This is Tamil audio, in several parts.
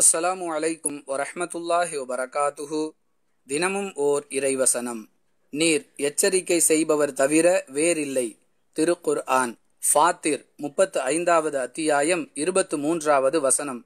அஸ்ஸலாமு அலைக்கும் வரஹமத்துல்லாஹி வரகாத்துஹு தினமும் ஓர் இறைவசனம் நீர் எச்சரிக்கை செய்பவர் தவிர வேறில்லை திருக்குர் ஆன் ஃபாத்திர் முப்பத்து ஐந்தாவது அத்தியாயம் இருபத்து மூன்றாவது வசனம்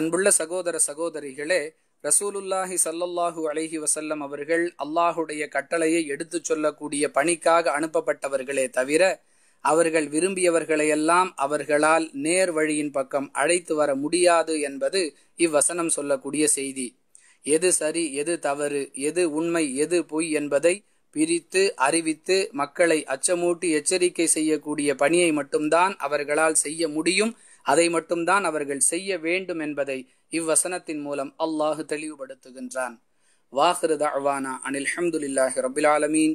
அன்புள்ள சகோதர சகோதரிகளே ரசூலுல்லாஹி சல்லல்லாஹு அலஹி வசல்லம் அவர்கள் அல்லாஹுடைய கட்டளையை எடுத்துச் சொல்லக்கூடிய பணிக்காக அனுப்பப்பட்டவர்களே தவிர அவர்கள் விரும்பியவர்களையெல்லாம் அவர்களால் நேர் வழியின் பக்கம் அழைத்து வர முடியாது என்பது இவ்வசனம் சொல்லக்கூடிய செய்தி எது சரி எது தவறு எது உண்மை எது பொய் என்பதை பிரித்து அறிவித்து மக்களை அச்சமூட்டி எச்சரிக்கை செய்யக்கூடிய பணியை மட்டும்தான் அவர்களால் செய்ய முடியும் அதை மட்டும்தான் அவர்கள் செய்ய வேண்டும் என்பதை இவ்வசனத்தின் மூலம் அல்லாஹு தெளிவுபடுத்துகின்றான் வாஹிரு தவானா அனில் அஹமதுல்லாஹி ரபுல் ஆலமீன்